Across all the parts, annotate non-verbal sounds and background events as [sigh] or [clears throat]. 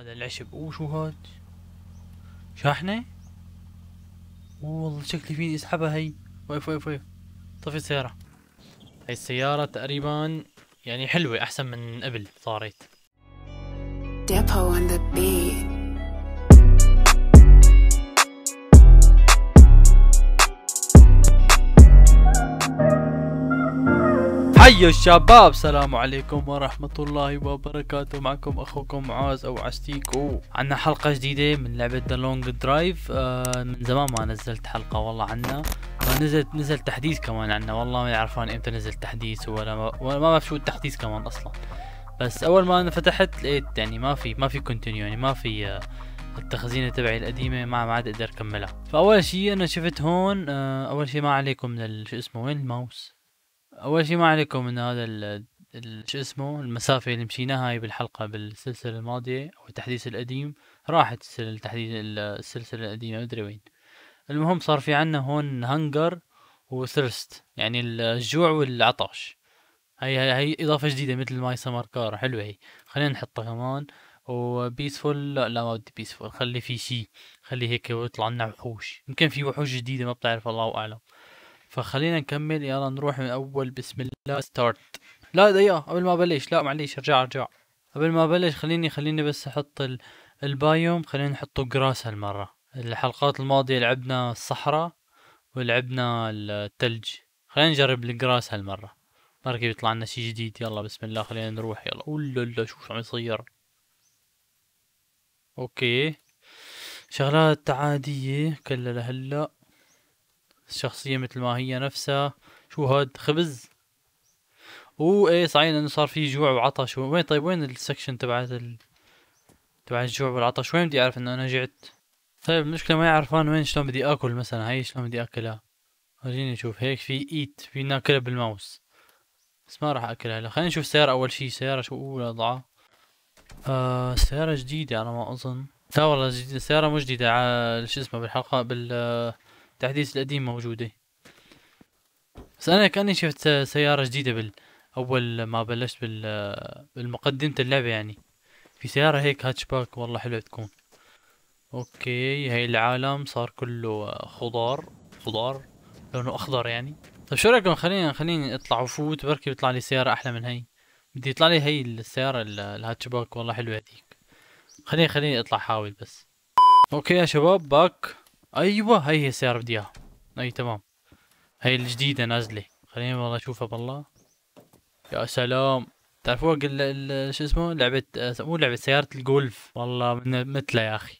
هذا العشب وشو هاد شاحنة والله شكلي فيني اسحبها هي ويف ويف ويف طفي السيارة هاي السيارة تقريبا يعني حلوة احسن من قبل صارت يا الشباب السلام عليكم ورحمة الله وبركاته معكم أخوكم معاز أو عستيكو عنا حلقة جديدة من لعبة ذا لونج درايف من زمان ما نزلت حلقة والله عنا نزلت نزل تحديث كمان عنا والله ما عرفان امتى نزل تحديث ولا ما ما بعرف شو التحديث كمان أصلا بس أول ما أنا فتحت لقيت يعني ما في ما في كونتينيو يعني ما في آه، التخزينة تبعي القديمة ما عاد أقدر أكملها فأول شي أنا شفت هون آه، أول شي ما عليكم من شو اسمه وين الماوس اول شيء ما عليكم من هذا ال شو اسمه المسافة اللي مشيناها هاي بالحلقة بالسلسلة الماضية أو التحديث القديم راحت التحديث السلسلة القديمة مدري وين المهم صار في عنا هون هنجر وثرست يعني الجوع والعطش هاي هاي إضافة جديدة مثل ماي سمر كار حلوة هي خلينا نحطها كمان وبيسفول لا لا ما بدي بيسفول خلي في شي خلي هيك ويطلع لنا وحوش يمكن في وحوش جديدة ما بتعرف الله أعلم فخلينا نكمل يلا نروح من اول بسم الله ستارت لا دقيقة قبل ما ابلش لا معليش ارجع ارجع قبل ما ابلش خليني خليني بس احط البايوم خلينا نحطه جراس هالمرة الحلقات الماضية لعبنا الصحراء ولعبنا التلج خلينا نجرب الجراس هالمرة بركي بيطلع لنا شي جديد يلا بسم الله خلينا نروح يلا اولا لا شو عم يصير اوكي شغلات عادية كلها لهلا الشخصية مثل ما هي نفسها شو هاد خبز او ايه صحيح انه صار في جوع وعطش وين طيب وين السكشن تبعت ال... تبع الجوع والعطش وين بدي اعرف انه انا جعت طيب المشكلة ما يعرفان وين شلون بدي اكل مثلا هاي شلون بدي اكلها خليني اشوف هيك في ايت في ناكلها بالماوس بس ما راح اكلها هلا خلينا نشوف السيارة اول شي سيارة شو اول اضعه آه سيارة جديدة على ما اظن لا والله جديدة سيارة مو جديدة على شو اسمه بالحلقة بال التحديث القديم موجوده بس انا كاني شفت سياره جديده بال اول ما بلشت بال بالمقدمه اللعبه يعني في سياره هيك هاتشباك والله حلوه تكون اوكي هاي العالم صار كله خضار خضار لونه اخضر يعني طيب شو رايكم خلينا خليني اطلع وفوت بركي بيطلع لي سياره احلى من هاي بدي يطلع لي هاي السياره الهاتشباك والله حلوه هذيك خليني خليني اطلع حاول بس اوكي يا شباب باك ايوه هاي هي السيارة بدي اياها اي تمام هاي الجديدة نازلة خليني والله اشوفها بالله يا سلام تعرفوا شو اسمه لعبة آه، مو لعبة سيارة الجولف والله من مثلها يا اخي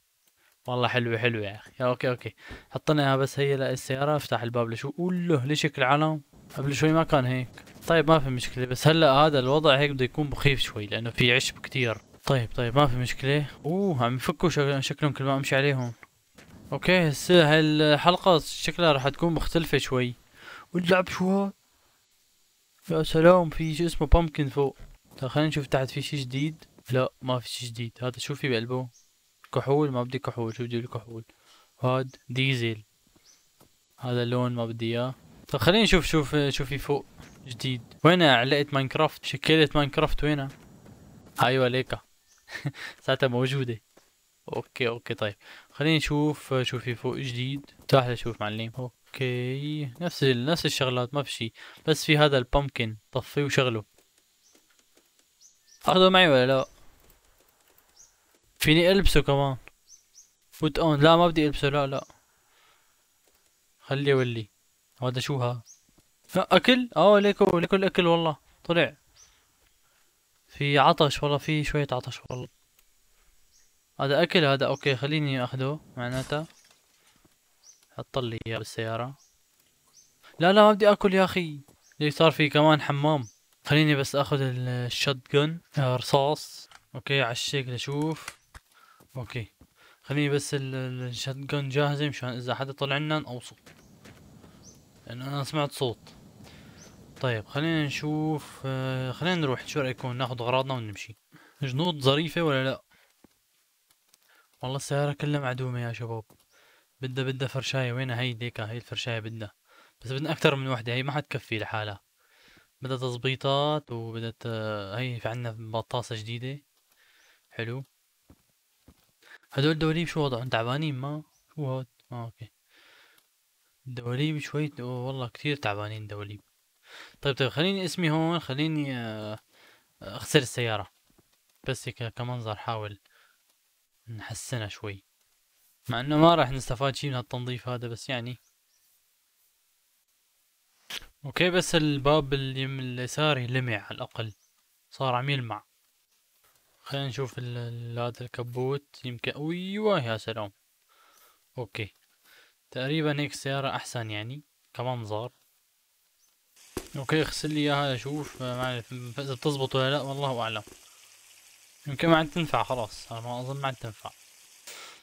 والله حلوة حلوة يا اخي يا اوكي اوكي حطنا اياها بس هي السيارة افتح الباب لشو اوله ليش العالم قبل شوي ما كان هيك طيب ما في مشكلة بس هلا هذا الوضع هيك بده يكون مخيف شوي لانه في عشب كتير طيب طيب ما في مشكلة اوه عم يفكوا شكلهم كل ما امشي عليهم اوكي هسه هالحلقة شكلها راح تكون مختلفة شوي ونلعب شو يا سلام في شو اسمه بامكن فوق طيب، خلينا نشوف تحت في شي جديد لا ما في شي جديد هذا شو في بقلبه كحول ما بدي كحول شو بدي كحول هاد ديزل هذا اللون ما بدي اياه طيب خلينا نشوف شوف شو في فوق جديد وين علقت ماينكرافت شكلت ماينكرافت وينها ايوه ليكا [laughs] ساعتها موجوده اوكي اوكي طيب خليني نشوف شوفي فوق جديد تعال اشوف معلم اوكي نفس ال... نفس الشغلات ما في شيء بس في هذا البامكن طفيه وشغله اخذه معي ولا لا فيني البسه كمان بوت اون لا ما بدي البسه لا لا خليه ولي هذا شو ها اكل اه ليكو ليكو الاكل والله طلع في عطش والله في شوية عطش والله هذا اكل هذا اوكي خليني اخده معناتها حط لي اياه بالسياره لا لا ما بدي اكل يا اخي ليش صار في كمان حمام خليني بس اخذ الشوت جن رصاص اوكي على الشكل اشوف اوكي خليني بس الشوت جن جاهزه مشان اذا حدا طلع لنا نقوصه لانه انا سمعت صوت طيب خلينا نشوف آه، خلينا نروح شو رايكم ناخذ اغراضنا ونمشي جنود ظريفه ولا لا والله السيارة كلها معدومة يا شباب بدها بدها فرشاية وينها هي ديكا هي الفرشاية بدها بس بدنا أكتر من وحدة هي ما حتكفي لحالها بدها تظبيطات وبدت هي في عنا بطاسة جديدة حلو هدول الدواليب شو وضعهم تعبانين ما شو هاد آه اوكي الدواليب شوي والله كتير تعبانين الدواليب طيب طيب خليني اسمي هون خليني آه، آه، اغسل السيارة بس هيك كمنظر حاول نحسنها شوي مع انه ما راح نستفاد شي من هالتنظيف هذا بس يعني اوكي بس الباب اليم اليساري لمع على الاقل صار عم يلمع خلينا نشوف هذا الكبوت يمكن ايوه يا سلام اوكي تقريبا هيك السيارة احسن يعني كمنظر اوكي اغسل لي اياها اشوف ما اعرف اذا بتزبط ولا لا والله اعلم يمكن ما عاد تنفع خلاص انا ما اظن ما عاد تنفع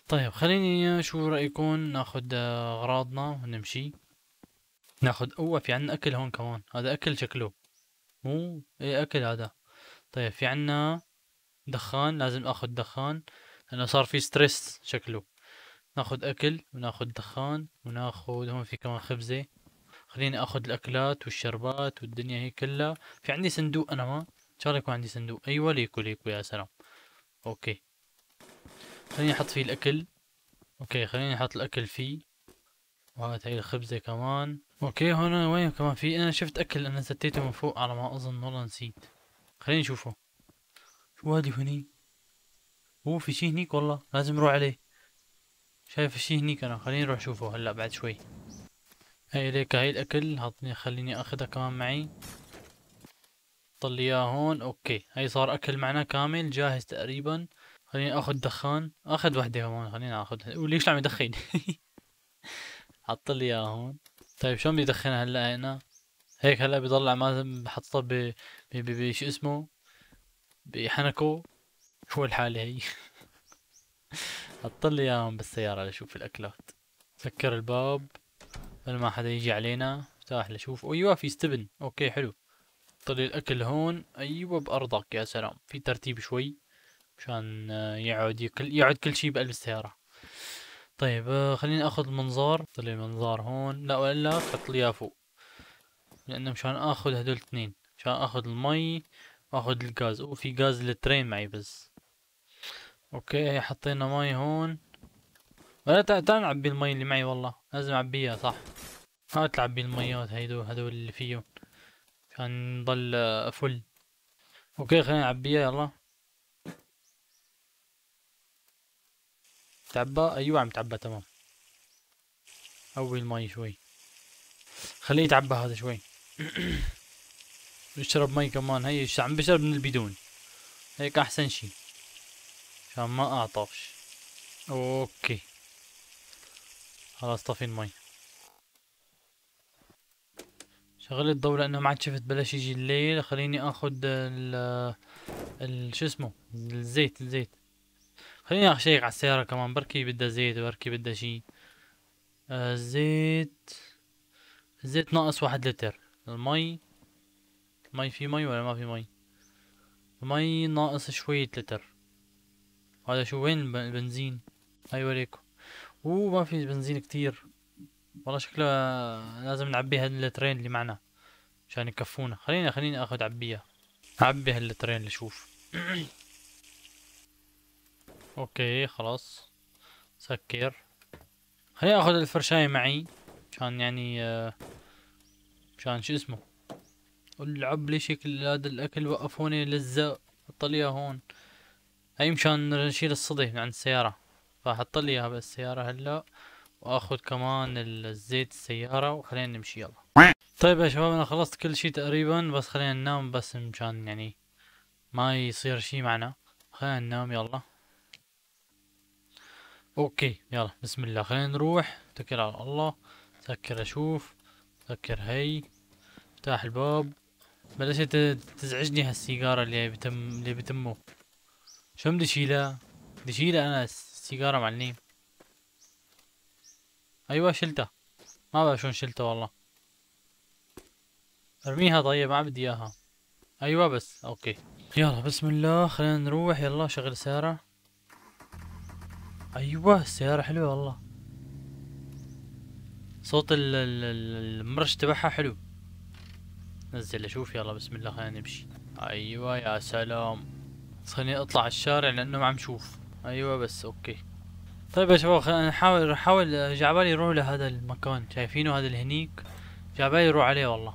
طيب خليني شو رايكم ناخد آه، اغراضنا ونمشي ناخد اوه في عنا اكل هون كمان هذا اكل شكله مو ايه اكل هذا طيب في عنا دخان لازم اخد دخان لانه صار في ستريس شكله ناخد اكل وناخد دخان وناخد هون في كمان خبزه خليني اخد الاكلات والشربات والدنيا هي كلها في عندي صندوق انا ما ان شاء الله يكون عندي صندوق ايوه ليكو ليكو يا سلام اوكي خليني احط فيه الاكل اوكي خليني احط الاكل فيه وهات هاي الخبزة كمان اوكي هون وين كمان في انا شفت اكل انا ستيته من فوق على ما اظن والله نسيت خليني اشوفه شو هادي هني هو في شي هنيك والله لازم نروح عليه شايف شي هنيك انا خليني اروح اشوفه هلا بعد شوي هاي ليك هاي الاكل حطني خليني اخذها كمان معي حط لي اياه هون اوكي هاي صار اكل معنا كامل جاهز تقريبا خليني اخذ دخان اخذ وحده هون خليني اخذ وليش عم يدخن [laughs] حط لي اياه هون طيب شلون بدي هلا هنا هيك هلا بيضل عم بحطها ب بشو اسمه بحنكو شو الحالة هي [laughs] حط لي اياهم بالسيارة لشوف الاكلات سكر الباب قبل ما حدا يجي علينا افتح لشوف ايوه في ستبن اوكي حلو لي الأكل هون أيوة بأرضك يا سلام في ترتيب شوي مشان آه، يقعد يكل يعود كل شي بقلب السيارة طيب آه، خليني اخذ المنظار طلع المنظار هون لا والا حط لي فوق لانه مشان اخذ هدول الاثنين مشان اخذ المي واخذ الغاز وفي غاز للترين معي بس اوكي حطينا مي هون ولا تعال نعبي المي اللي معي والله لازم اعبيها صح هات تعبي الميات هيدو هدول اللي فيه كان ضل فل اوكي خلينا نعبيه يلا تعبى ايوه عم تعبى تمام قوي المي شوي خليه يتعبى هذا شوي نشرب [clears throat] مي كمان هي عم بشرب من البدون هيك احسن شي عشان ما اعطش اوكي خلاص طفي المي شغل الضوء لانه ما عاد شفت بلش يجي الليل خليني اخذ ال ال شو اسمه الزيت الزيت خليني اشيك على السيارة كمان بركي بدها زيت بركي بدها شي آه، الزيت زيت الزيت ناقص واحد لتر المي مي في مي ولا ما في مي المي ناقص شوية لتر هذا شو وين البنزين هاي أيوة وريكو اوه ما في بنزين كتير والله شكله لازم نعبي هالترين اللي معنا عشان يكفونا خليني خليني اخذ عبيه عبي هالترين اللي شوف [clears throat] اوكي خلاص سكر خليني اخذ الفرشاية معي عشان يعني آه، عشان شو اسمه العب لي شكل هذا الاكل وقفوني لزق حطليها هون هي مشان نشيل الصدي من عن السيارة اياها بالسيارة هلا واخذ كمان الزيت السيارة وخلينا نمشي يلا طيب يا شباب انا خلصت كل شي تقريبا بس خلينا ننام بس مشان يعني ما يصير شي معنا خلينا ننام يلا اوكي يلا بسم الله خلينا نروح توكل على الله سكر اشوف سكر هي افتح الباب بلشت تزعجني هالسيجارة اللي بتم اللي بتمه شو بدي شيلها بدي شيلها انا السيجارة معلم ايوه شلته ما بعرف شلون شلته والله ارميها طيب ما بدي اياها ايوه بس اوكي يلا بسم الله خلينا نروح يلا شغل السيارة ايوه السيارة حلوة والله صوت ال ال المرش تبعها حلو نزل اشوف يلا بسم الله خلينا نمشي ايوه يا سلام خليني اطلع الشارع لانه ما عم شوف ايوه بس اوكي طيب يا شباب خلينا نحاول نحاول جعبالي يروح لهذا المكان شايفينه هذا اللي هنيك جعبالي يروح عليه والله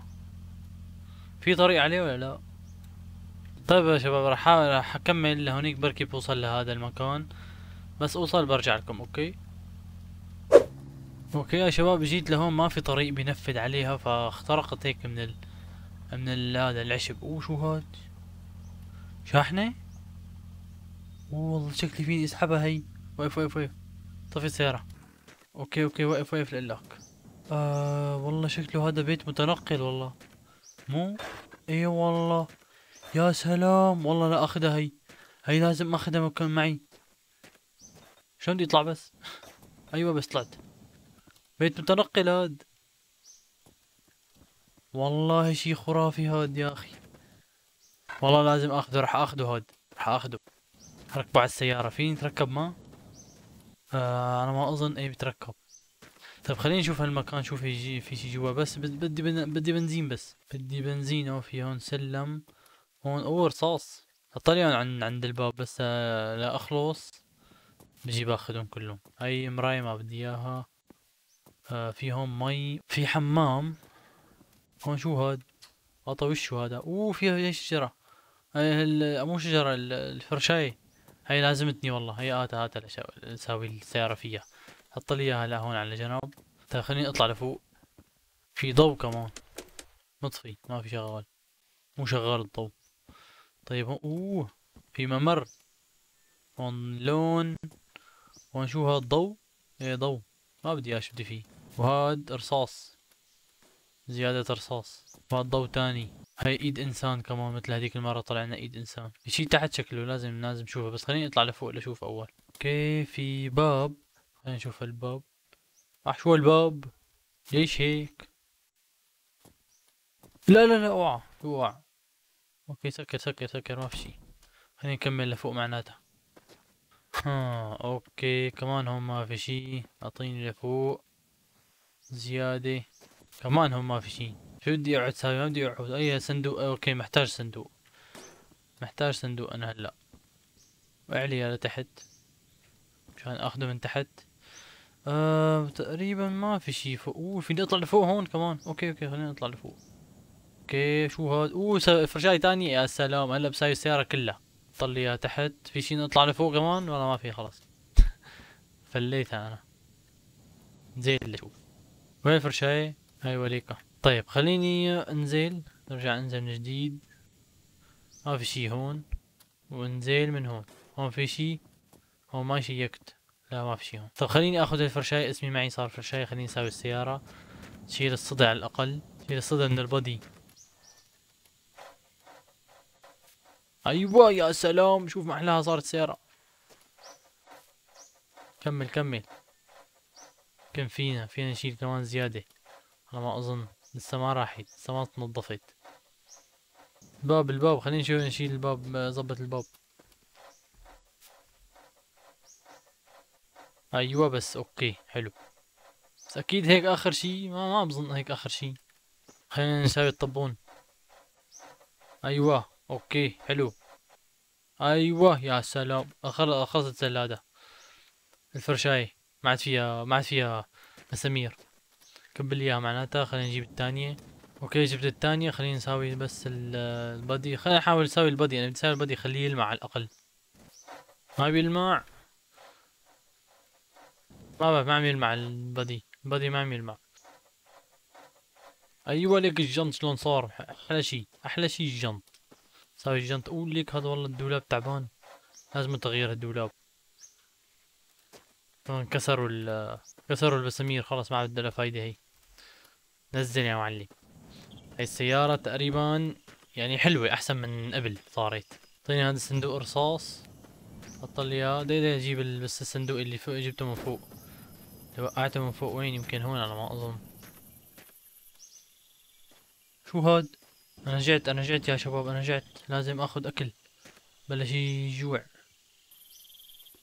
في طريق عليه ولا لا طيب يا شباب راح احاول راح اكمل لهونيك بركي بوصل لهذا المكان بس اوصل برجع لكم اوكي اوكي يا شباب جيت لهون ما في طريق بينفذ عليها فاخترقت هيك من ال... من ال... هذا العشب او شو هاد شاحنة والله شكلي فيني اسحبها هي وقف وقف وقف طفي السيارة اوكي اوكي وقف وقف لقلك آه والله شكله هذا بيت متنقل والله مو اي والله يا سلام والله لا اخذها هي هي لازم اخذها مكان معي شلون بدي اطلع بس [laughs] ايوه بس طلعت بيت متنقل هاد والله شي خرافي هاد يا اخي والله لازم اخذه راح اخذه هاد راح اخذه ركبه على السيارة فيني اتركب ما آه انا ما اظن اي بتركب طيب خلينا نشوف هالمكان شو في جي في شي جوا بس بدي بدي بنزين بس بدي بنزين او في هون سلم هون او رصاص طلعون عن عند الباب بس آه، لا اخلص بجي باخذهم كلهم اي مراية ما بدي اياها آه في هون مي في حمام هون شو هاد عطا وشو هذا اوه فيها شجرة هاي مو شجرة الفرشاية هاي لازمتني والله هي هات هات نساوي السيارة فيها حط لي اياها هون على جنب طيب خليني اطلع لفوق في ضوء كمان مطفي ما في شغال مو شغال الضوء طيب اوه في ممر هون لون هون شو هاد الضوء ايه ضوء ما بدي اياه شو بدي فيه وهاد رصاص زيادة رصاص وهاد ضوء تاني هاي ايد انسان كمان مثل هذيك المره طلعنا ايد انسان شيء تحت شكله لازم لازم نشوفه بس خليني اطلع لفوق لاشوف اول اوكي في باب خلينا نشوف الباب اح شو الباب ليش هيك لا لا لا اوعى اوعى اوكي سكر سكر سكر ما في شيء خلينا نكمل لفوق معناتها ها اوكي كمان هم ما في شيء اعطيني لفوق زيادة كمان هم ما في شيء شو بدي اقعد ساوي ما بدي اقعد اي صندوق اوكي محتاج صندوق محتاج صندوق انا هلا اعلي يا لتحت مشان اخده من تحت آه تقريبا ما في شي فوق اوه فيني اطلع لفوق هون كمان اوكي اوكي خلينا نطلع لفوق اوكي شو هاد اوه فرشاي تانية يا سلام هلا بساوي السيارة كلها طلع اياها تحت في شي نطلع لفوق كمان ولا ما في خلاص [laughs] فليتها انا زين اللي شوف وين الفرشاية هاي وليكة طيب خليني انزل نرجع انزل من جديد ما في شي هون وانزل من هون هون في شي هون ما شيكت لا ما في شي هون طيب خليني اخذ الفرشاية اسمي معي صار فرشاية خليني اساوي السيارة شيل الصدى على الاقل شيل الصدى من البودي ايوه يا سلام شوف ما احلاها صارت سيارة كمل كمل كم فينا فينا نشيل كمان زيادة على ما اظن لسه ما راحت لسه ما تنظفت الباب الباب خلينا نشوف نشيل الباب ظبط الباب ايوه بس اوكي حلو بس اكيد هيك اخر شي ما ما بظن هيك اخر شي خلينا نساوي الطبون ايوه اوكي حلو ايوه يا سلام خلصت الزلاده الفرشايه ما عاد فيها ما عاد فيها مسامير كبل لي اياها معناتها خلينا نجيب الثانيه اوكي جبت الثانيه خلينا نساوي بس البادي خلينا نحاول نساوي البادي انا يعني بدي اساوي البادي خليه يلمع على الاقل ما بيلمع ما بعرف ما عم يلمع البادي البادي ما عم يلمع ايوه ليك الجنط شلون صار احلى شي احلى شي الجنط ساوي الجنط قول ليك هذا والله الدولاب تعبان لازم تغيير الدولاب كسروا ال كسروا البسامير خلاص ما عاد لها فايدة هي نزل يا معلم هاي السيارة تقريبا يعني حلوة أحسن من قبل صارت اعطيني هذا الصندوق رصاص حطلي لي اياه دي اجيب بس الصندوق اللي فوق جبته من فوق اللي وقعته من فوق وين يمكن هون على ما أظن شو هاد؟ أنا رجعت أنا رجعت يا شباب أنا رجعت لازم آخذ أكل بلش يجوع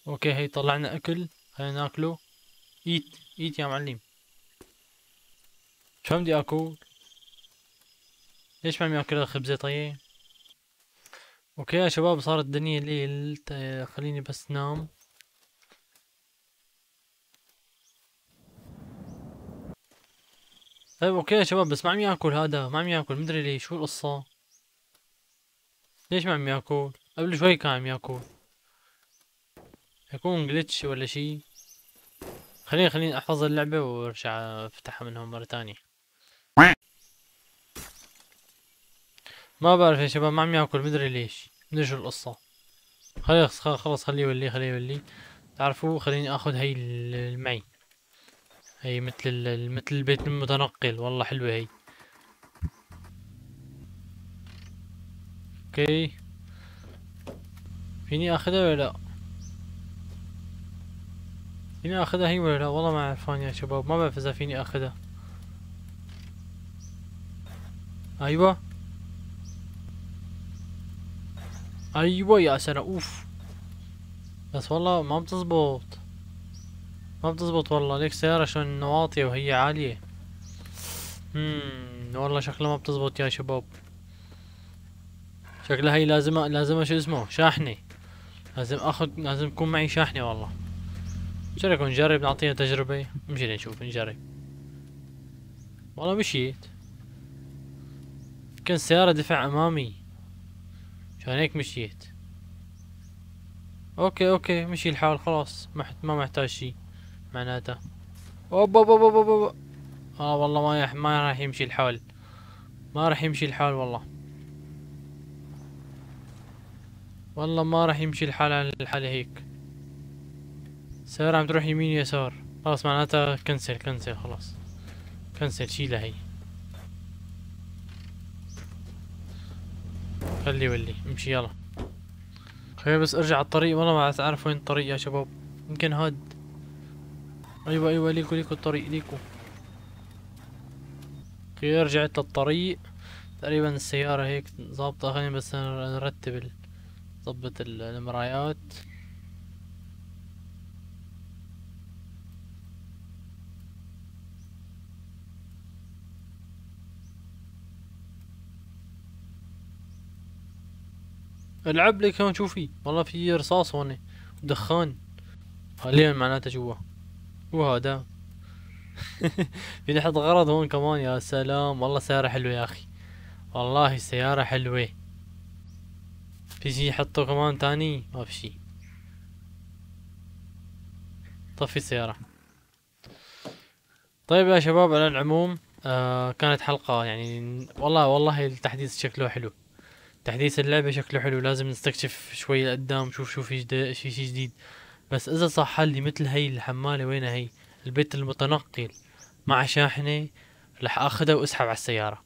أوكي هي طلعنا أكل خلينا ناكله إيت إيت يا معلم شو بدي اكل ليش ما عم ياكل الخبزة طيب اوكي يا شباب صارت الدنيا ليل خليني بس نام طيب اوكي يا شباب بس ما عم ياكل هذا ما عم ياكل مدري ليش شو القصة ليش ما عم ياكل قبل شوي كان عم ياكل يكون جلتش ولا شي خليني خليني احفظ اللعبة وارجع افتحها من هون مرة تانية ما بعرف يا شباب ما عم ياكل مدري ليش مدري شو القصة خلي خلص خليه يولي خليه يولي تعرفوا خليني اخذ هي المعي هي مثل مثل البيت المتنقل والله حلوة هي اوكي فيني اخذها ولا لا فيني اخذها هي ولا لا والله ما عرفان يا شباب ما بعرف اذا فيني اخذها ايوه ايوه يا سنة اوف بس والله ما بتزبط ما بتزبط والله ليك سيارة شلون واطية وهي عالية امم والله شكلها ما بتزبط يا شباب شكلها هي لازم لازم شو اسمه شاحنة لازم اخذ لازم يكون معي شاحنة والله شو رايكم نجرب نعطيها تجربة؟ مشي نشوف نجرب والله مشيت يمكن السيارة دفع امامي عشان هيك مشيت اوكي اوكي مشي الحال خلاص ما ما محتاج شي معناته اوبا اوبا اوبا اوبا اه والله ما يح ما راح يمشي الحال ما راح يمشي الحال والله والله ما راح يمشي الحال على الحالة هيك السيارة عم تروح يمين يسار خلاص معناتها كنسل كنسل خلاص كنسل شيلها هي خلي ولي امشي يلا خير بس ارجع على الطريق والله ما اعرف وين الطريق يا شباب يمكن هاد ايوه ايوه ليكو ليكو الطريق ليكو خير رجعت للطريق تقريبا السيارة هيك ظابطة خليني بس نرتب ظبط المرايات العب لي كان شوفي والله في رصاص هون ودخان حاليا معناته جوا وهذا [laughs] في نحط غرض هون كمان يا سلام والله سيارة حلوة يا اخي والله سيارة حلوة في شي يحطه كمان تاني ما في شي طفي السيارة طيب يا شباب على العموم آه كانت حلقة يعني والله والله التحديث شكله حلو تحديث اللعبة شكله حلو لازم نستكشف شوي لقدام نشوف شو في شي, شي جديد بس إذا صح حالي مثل هي الحمالة وينها هي البيت المتنقل مع شاحنة رح اخذها واسحب على السيارة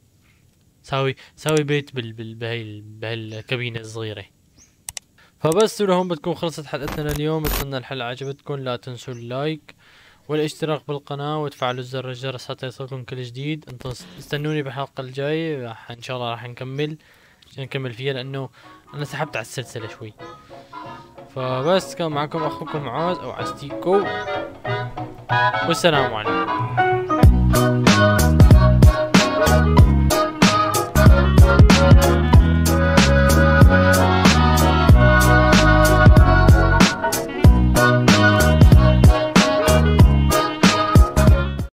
ساوي ساوي بيت بال بال بهي بهالكابينة الصغيرة فبس ولهون بتكون خلصت حلقتنا لليوم اتمنى الحلقة عجبتكم لا تنسوا اللايك والاشتراك بالقناة وتفعلوا زر الجرس حتى يصلكم كل جديد انتم استنوني بالحلقة الجاية ان شاء الله راح نكمل عشان نكمل فيها لانه انا سحبت على السلسله شوي فبس كان معكم اخوكم عاز او عستيكو والسلام عليكم